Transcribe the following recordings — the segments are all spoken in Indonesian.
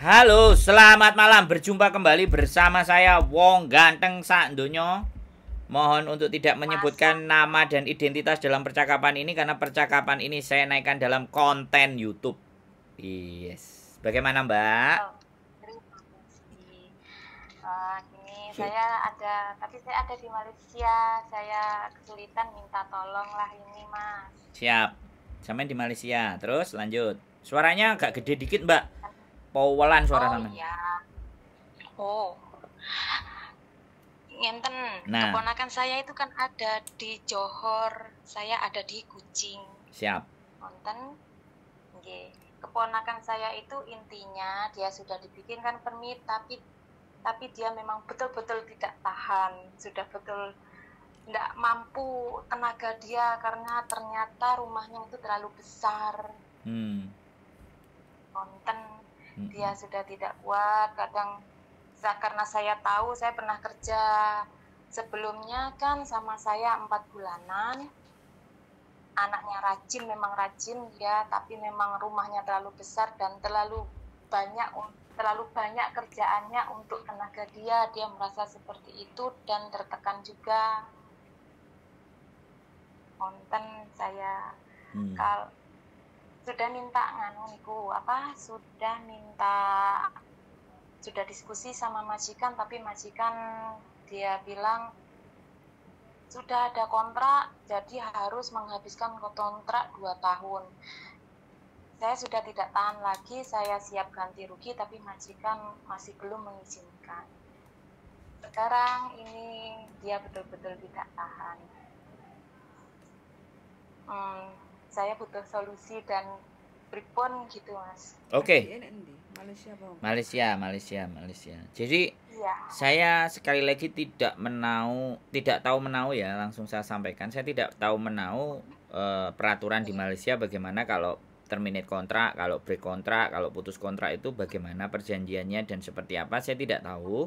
Halo, selamat malam. Berjumpa kembali bersama saya Wong Ganteng Sandonyo. Mohon untuk tidak menyebutkan nama dan identitas dalam percakapan ini karena percakapan ini saya naikkan dalam konten YouTube. Yes. Bagaimana, Mbak? Uh, ini saya ada tapi saya ada di Malaysia. Saya kesulitan minta tolong lah ini, Mas. Siap. Sampai di Malaysia. Terus lanjut. Suaranya agak gede dikit, Mbak Powelan suara oh, sampean. Iya. Oh. Ngenten, nah. keponakan saya itu kan ada di Johor, saya ada di Kucing. Siap. Konten. Nggih. Keponakan saya itu intinya dia sudah dibikinkan permit tapi tapi dia memang betul-betul tidak tahan, sudah betul tidak mampu tenaga dia karena ternyata rumahnya itu terlalu besar. Hmm. Konten dia sudah tidak kuat kadang karena saya tahu saya pernah kerja sebelumnya kan sama saya empat bulanan anaknya rajin memang rajin ya tapi memang rumahnya terlalu besar dan terlalu banyak terlalu banyak kerjaannya untuk tenaga dia dia merasa seperti itu dan tertekan juga konten saya hmm. kalau sudah minta nganu niku apa sudah minta sudah diskusi sama majikan tapi majikan dia bilang sudah ada kontrak jadi harus menghabiskan kontrak dua tahun saya sudah tidak tahan lagi saya siap ganti rugi tapi majikan masih belum mengizinkan sekarang ini dia betul-betul tidak tahan saya butuh solusi dan pripun gitu mas oke okay. Malaysia Malaysia Malaysia Malaysia jadi ya. saya sekali lagi tidak menau tidak tahu menau ya langsung saya sampaikan saya tidak tahu menau eh, peraturan di Malaysia bagaimana kalau terminate kontrak, kalau break kontrak, kalau putus kontrak itu bagaimana perjanjiannya dan seperti apa saya tidak tahu.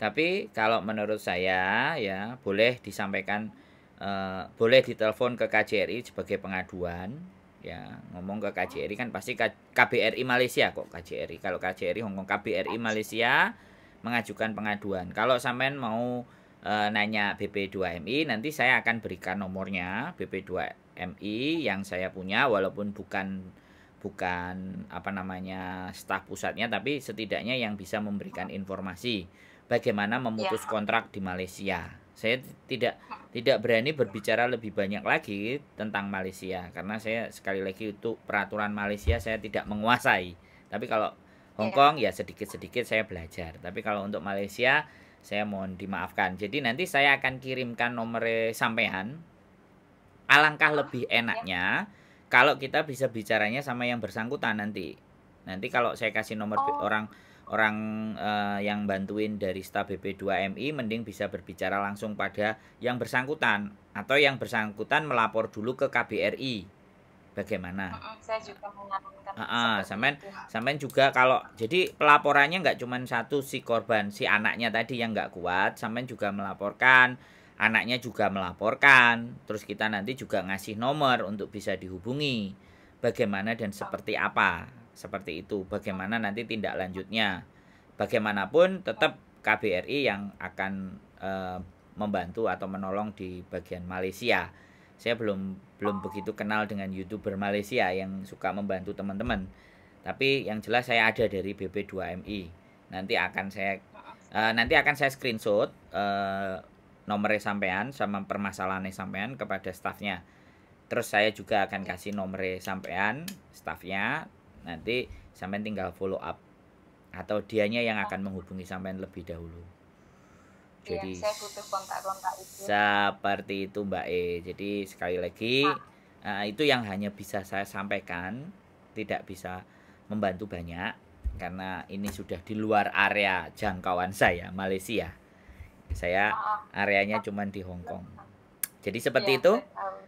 Tapi kalau menurut saya ya boleh disampaikan Eh, boleh ditelepon ke KJRI sebagai pengaduan ya ngomong ke KJRI kan pasti K KBRI Malaysia kok KJRI kalau KJRI Hongkong KBRI Malaysia mengajukan pengaduan kalau sampean mau e, nanya BP2MI nanti saya akan berikan nomornya BP2MI yang saya punya walaupun bukan bukan apa namanya staf pusatnya tapi setidaknya yang bisa memberikan informasi bagaimana memutus ya. kontrak di Malaysia saya tidak tidak berani berbicara lebih banyak lagi tentang Malaysia karena saya sekali lagi untuk peraturan Malaysia saya tidak menguasai. Tapi kalau iya. Hong Kong ya sedikit-sedikit saya belajar. Tapi kalau untuk Malaysia saya mohon dimaafkan. Jadi nanti saya akan kirimkan nomor sampean. Alangkah iya. lebih enaknya kalau kita bisa bicaranya sama yang bersangkutan nanti. Nanti kalau saya kasih nomor oh. orang orang uh, yang bantuin dari staf BP2MI mending bisa berbicara langsung pada yang bersangkutan atau yang bersangkutan melapor dulu ke KBRI bagaimana? saya juga Uh, uh, samen, samen juga kalau jadi pelaporannya nggak cuma satu si korban, si anaknya tadi yang nggak kuat, samen juga melaporkan, anaknya juga melaporkan, terus kita nanti juga ngasih nomor untuk bisa dihubungi, bagaimana dan seperti apa. Seperti itu. Bagaimana nanti tindak lanjutnya? Bagaimanapun tetap KBRI yang akan e, membantu atau menolong di bagian Malaysia. Saya belum belum begitu kenal dengan YouTuber Malaysia yang suka membantu teman-teman. Tapi yang jelas saya ada dari BP2MI. Nanti akan saya e, nanti akan saya screenshot e, nomornya sampean sama permasalahannya sampean kepada stafnya. Terus saya juga akan kasih nomor sampean, stafnya, nanti sampean tinggal follow up atau dianya yang akan menghubungi sampean lebih dahulu iya, jadi ya, saya butuh kontak-kontak itu. seperti itu Mbak E jadi sekali lagi nah. uh, itu yang hanya bisa saya sampaikan tidak bisa membantu banyak karena ini sudah di luar area jangkauan saya Malaysia saya areanya cuman di Hong Kong jadi seperti ya, itu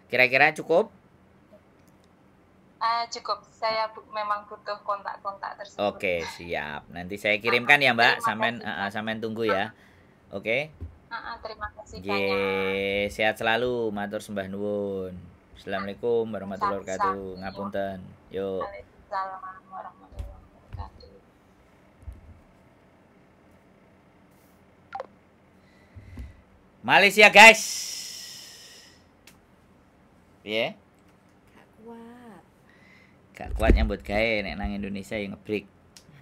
kira-kira cukup Eh, cukup saya bu memang butuh kontak-kontak tersebut. Oke, okay, siap. Nanti saya kirimkan ya, Mbak. Sampean uh, sampean tunggu ya. Oke. Okay? Uh, uh, terima kasih banyak. sehat selalu, matur sembah nuwun. Assalamualaikum warahmatullahi wabarakatuh. Ngapunten. Yuk. Malaysia guys. Yeah gak kuat nyambut gaya nek nang Indonesia yang ngebreak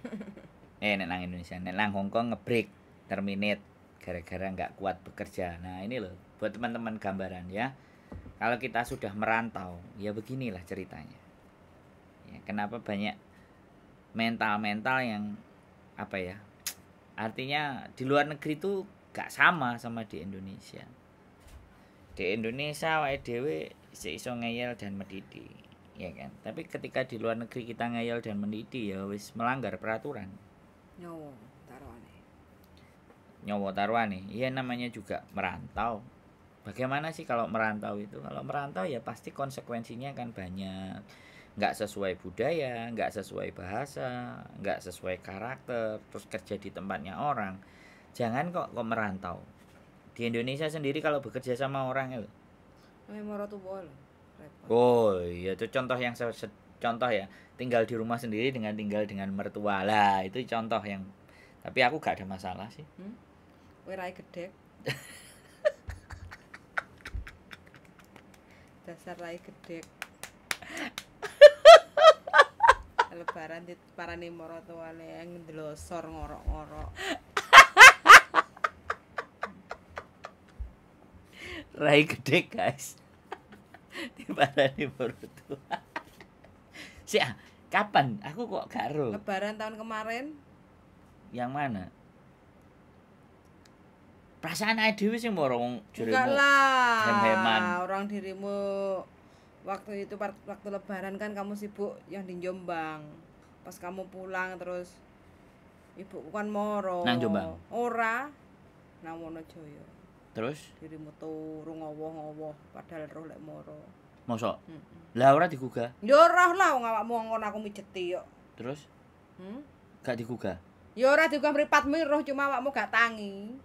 eh nek nang Indonesia nek nang Hongkong ngebreak terminate gara-gara nggak kuat bekerja nah ini loh buat teman-teman gambaran ya kalau kita sudah merantau ya beginilah ceritanya ya, kenapa banyak mental-mental yang apa ya artinya di luar negeri itu gak sama sama di Indonesia di Indonesia wae dhewe iso ngeyel dan medidi ya kan tapi ketika di luar negeri kita ngeyel dan meniti ya wis melanggar peraturan nyowo nih. nyowo nih. iya namanya juga merantau bagaimana sih kalau merantau itu kalau merantau ya pasti konsekuensinya akan banyak nggak sesuai budaya, nggak sesuai bahasa, nggak sesuai karakter, terus kerja di tempatnya orang. Jangan kok kok merantau. Di Indonesia sendiri kalau bekerja sama orang itu. Oh iya itu contoh yang contoh ya tinggal di rumah sendiri dengan tinggal dengan mertua lah itu contoh yang tapi aku gak ada masalah sih. Hmm? Wirai gede. Dasar rai gede. Lebaran di moro maratuane yang ndelosor ngorok-ngorok. rai gede guys Lebaran nih sih si ah, kapan? Aku kok gak Lebaran tahun kemarin. Yang mana? Perasaan ae dhewe sing morong jurimu. lah. Hem-heman. Orang dirimu waktu itu waktu lebaran kan kamu sibuk yang di Jombang. Pas kamu pulang terus ibu kan morong Nang Jombang. Ora nang Wonojoyo. Terus dirimu turu ngowo ngowoh padahal roh lek moro. Mosok? Lah ora digugah. Ya ora lah wong awakmu ngono aku mijeti yo. Terus? Hmm? Gak digugah. Ya ora digugah mripatmu roh cuma awakmu gak tangi.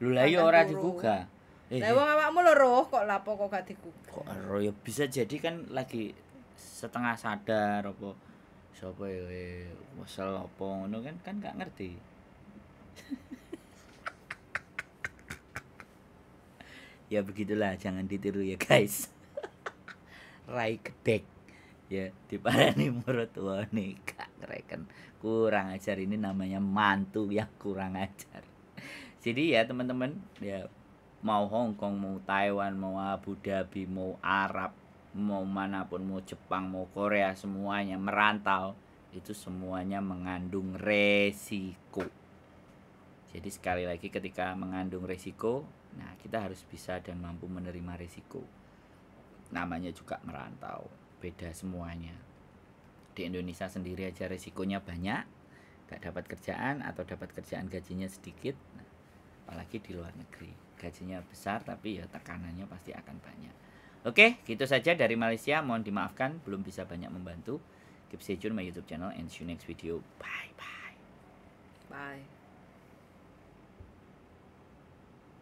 Lho lah ya ora digugah. Eh, lah iya. wong awakmu lho roh kok lapo kok gak digugah. Kok roh ya bisa jadi kan lagi setengah sadar apa sapa ya eh, wasel apa ngono kan kan gak ngerti. ya begitulah jangan ditiru ya guys rai gedek ya diparani murut wani gak reken kurang ajar ini namanya mantu yang kurang ajar jadi ya teman-teman ya mau Hong Kong mau Taiwan mau Abu Dhabi mau Arab mau manapun mau Jepang mau Korea semuanya merantau itu semuanya mengandung resiko jadi sekali lagi ketika mengandung resiko nah kita harus bisa dan mampu menerima resiko namanya juga merantau beda semuanya di Indonesia sendiri aja resikonya banyak gak dapat kerjaan atau dapat kerjaan gajinya sedikit nah, apalagi di luar negeri gajinya besar tapi ya tekanannya pasti akan banyak oke gitu saja dari Malaysia mohon dimaafkan belum bisa banyak membantu keep stay tune my YouTube channel and see you next video bye bye bye